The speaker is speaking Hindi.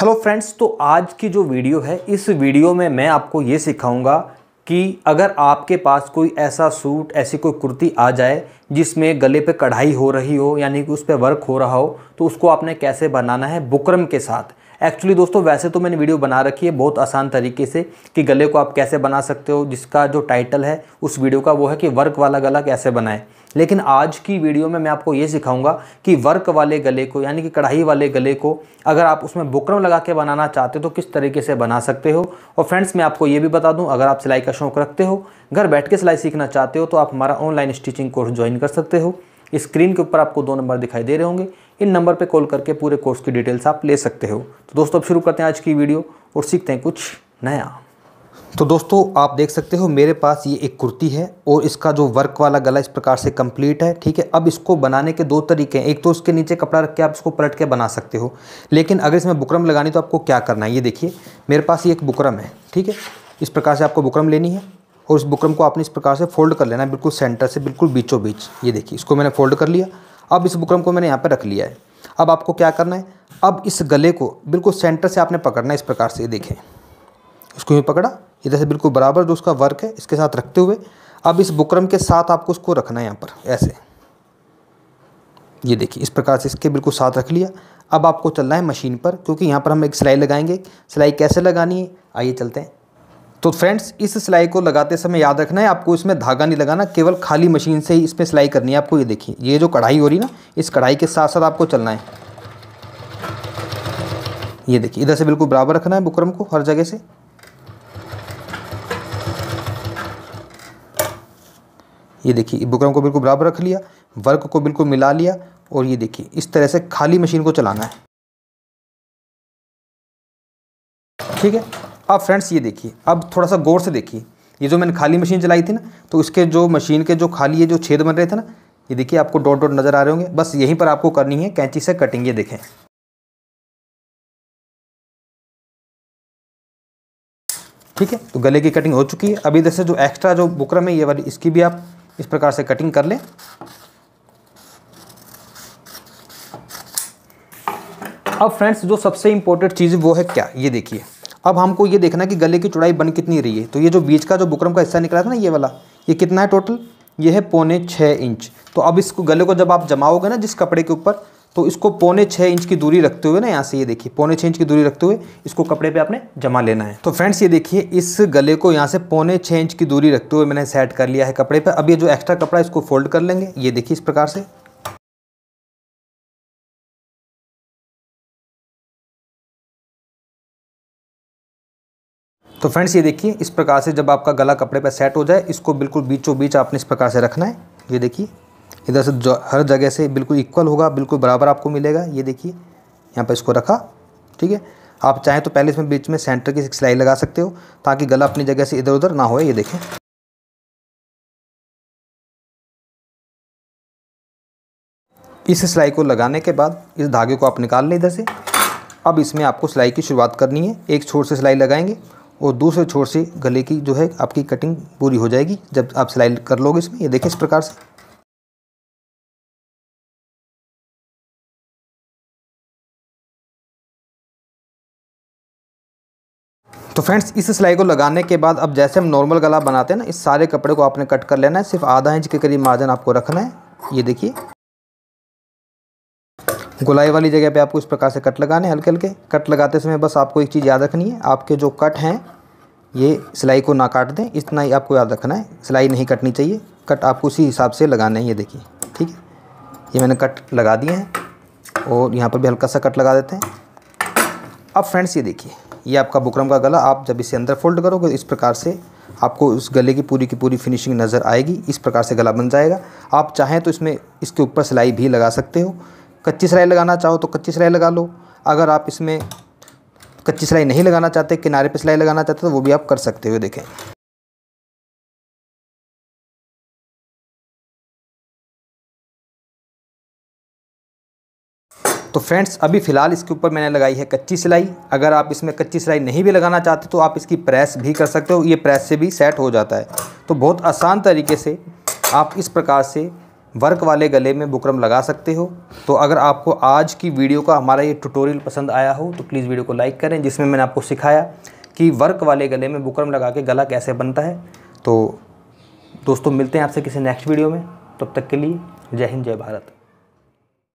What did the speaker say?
हेलो फ्रेंड्स तो आज की जो वीडियो है इस वीडियो में मैं आपको ये सिखाऊंगा कि अगर आपके पास कोई ऐसा सूट ऐसी कोई कुर्ती आ जाए जिसमें गले पे कढ़ाई हो रही हो यानी कि उस पर वर्क हो रहा हो तो उसको आपने कैसे बनाना है बुकरम के साथ एक्चुअली दोस्तों वैसे तो मैंने वीडियो बना रखी है बहुत आसान तरीके से कि गले को आप कैसे बना सकते हो जिसका जो टाइटल है उस वीडियो का वो है कि वर्क वाला गला कैसे बनाएं लेकिन आज की वीडियो में मैं आपको ये सिखाऊंगा कि वर्क वाले गले को यानी कि कढ़ाई वाले गले को अगर आप उसमें बुकरम लगा के बनाना चाहते हो तो किस तरीके से बना सकते हो और फ्रेंड्स मैं आपको ये भी बता दूँ अगर आप सिलाई का शौक रखते हो घर बैठ के सिलाई सीखना चाहते हो तो आप हमारा ऑनलाइन स्टिचिंग कोर्स ज्वाइन कर सकते हो स्क्रीन के ऊपर आपको दो नंबर दिखाई दे रहे होंगे इन नंबर पर कॉल करके पूरे कोर्स की डिटेल्स आप ले सकते हो तो दोस्तों अब शुरू करते हैं आज की वीडियो और सीखते हैं कुछ नया तो दोस्तों आप देख सकते हो मेरे पास ये एक कुर्ती है और इसका जो वर्क वाला गला इस प्रकार से कंप्लीट है ठीक है अब इसको बनाने के दो तरीके हैं एक तो उसके नीचे कपड़ा रख के आप इसको पलट के बना सकते हो लेकिन अगर इसमें बुकरम लगानी तो आपको क्या करना है ये देखिए मेरे पास ये एक बुकरम है ठीक है इस प्रकार से आपको बुकरम लेनी है और उस बुकरम को आपने इस प्रकार से फोल्ड कर लेना है बिल्कुल सेंटर से बिल्कुल बीचों बीच ये देखिए इसको मैंने फोल्ड कर लिया अब इस बुकरम को मैंने यहाँ पर रख लिया है अब आपको क्या करना है अब इस गले को बिल्कुल सेंटर से आपने पकड़ना है इस प्रकार से ये देखें इसको भी पकड़ा इधर से बिल्कुल बराबर जो उसका वर्क है इसके साथ रखते हुए अब इस बुकरम के साथ आपको उसको रखना है यहाँ पर ऐसे ये देखिए इस प्रकार से इसके बिल्कुल साथ रख लिया अब आपको चलना है मशीन पर क्योंकि यहाँ पर हम एक सिलाई लगाएंगे सिलाई कैसे लगानी है आइए चलते हैं तो फ्रेंड्स इस सिलाई को लगाते समय याद रखना है आपको इसमें धागा नहीं लगाना केवल खाली मशीन से ही इसमें सिलाई करनी है आपको ये देखिए ये जो कढ़ाई हो रही ना इस कढ़ाई के साथ साथ आपको चलना है ये देखिए इधर से बिल्कुल बराबर रखना है बुकरम को हर जगह से ये देखिए बुकरम को बिल्कुल बराबर रख लिया वर्क को बिल्कुल मिला लिया और ये देखिए इस तरह से खाली मशीन को चलाना है ठीक है अब फ्रेंड्स ये देखिए अब थोड़ा सा गौर से देखिए ये जो मैंने खाली मशीन चलाई थी ना तो इसके जो मशीन के जो खाली ये जो छेद बन रहे थे ना ये देखिए आपको डॉट डॉट नज़र आ रहे होंगे बस यहीं पर आपको करनी है कैंची से कटिंग ये देखें ठीक है तो गले की कटिंग हो चुकी है अभी जैसे जो एक्स्ट्रा जो बुकरम है ये वाली इसकी भी आप इस प्रकार से कटिंग कर लें अब फ्रेंड्स जो सबसे इम्पोर्टेंट चीज़ वो है क्या ये देखिए अब हमको ये देखना कि गले की चौड़ाई बन कितनी रही है तो ये जो बीच का जो बुकरम का हिस्सा निकला था ना ये वाला ये कितना है टोटल ये है पौने छः इंच तो अब इसको गले को जब आप जमाओगे ना जिस कपड़े के ऊपर तो इसको पौने छः इंच की दूरी रखते हुए ना यहाँ से ये देखिए पौने छः इंच की दूरी रखते हुए इसको कपड़े पे आपने जमा लेना है तो फ्रेंड्स ये देखिए इस गले को यहाँ से पौने छः इंच की दूरी रखते हुए मैंने सेट कर लिया है कपड़े पे अब ये जो एक्स्ट्रा कपड़ा इसको फोल्ड कर लेंगे ये देखिए इस प्रकार से तो फ्रेंड्स ये देखिए इस प्रकार से जब आपका गला कपड़े पर सेट हो जाए इसको बिल्कुल बीचों बीच आपने इस प्रकार से रखना है ये देखिए इधर से हर जगह से बिल्कुल इक्वल होगा बिल्कुल बराबर आपको मिलेगा ये देखिए यहाँ पर इसको रखा ठीक है आप चाहें तो पहले इसमें बीच में सेंटर की सिलाई लगा सकते हो ताकि गला अपनी जगह से इधर उधर ना हो ये देखें इस सिलाई को लगाने के बाद इस धागे को आप निकाल लें इधर से अब इसमें आपको सिलाई की शुरुआत करनी है एक छोर से सिलाई लगाएंगे और दूसरे छोर से गले की जो है आपकी कटिंग पूरी हो जाएगी जब आप सिलाई कर लोगे इसमें ये देखें इस प्रकार से तो फ्रेंड्स इस सिलाई को लगाने के बाद अब जैसे हम नॉर्मल गला बनाते हैं ना इस सारे कपड़े को आपने कट कर लेना है सिर्फ आधा इंच के करीब मार्जिन आपको रखना है ये देखिए गोलाई वाली जगह पे आपको इस प्रकार से कट लगाने हल्के हल्के कट लगाते समय बस आपको एक चीज़ याद रखनी है आपके जो कट हैं ये सिलाई को ना काट दें इतना ही आपको याद रखना है सिलाई नहीं कटनी चाहिए कट आपको उसी हिसाब से लगाना है ये देखिए ठीक है ये मैंने कट लगा दिए हैं और यहाँ पर भी हल्का सा कट लगा देते हैं अब फ्रेंड्स ये देखिए ये आपका बुकरम का गला आप जब इसे अंदर फोल्ड करोगे इस प्रकार से आपको उस गले की पूरी की पूरी फिनिशिंग नज़र आएगी इस प्रकार से गला बन जाएगा आप चाहें तो इसमें इसके ऊपर सिलाई भी लगा सकते हो कच्ची सिलाई लगाना चाहो तो कच्ची सिलाई लगा लो अगर आप इसमें कच्ची सिलाई नहीं लगाना चाहते किनारे पर सिलाई लगाना चाहते तो वो भी आप कर सकते हो देखें तो फ्रेंड्स अभी फ़िलहाल इसके ऊपर मैंने लगाई है कच्ची सिलाई अगर आप इसमें कच्ची सिलाई नहीं भी लगाना चाहते तो आप इसकी प्रेस भी कर सकते हो ये प्रेस से भी सेट हो जाता है तो बहुत आसान तरीके से आप इस प्रकार से वर्क वाले गले में बुकरम लगा सकते हो तो अगर आपको आज की वीडियो का हमारा ये ट्यूटोरियल पसंद आया हो तो प्लीज़ वीडियो को लाइक करें जिसमें मैंने आपको सिखाया कि वर्क वाले गले में बुकरम लगा के गला कैसे बनता है तो दोस्तों मिलते हैं आपसे किसी नेक्स्ट वीडियो में तब तक के लिए जय हिंद जय भारत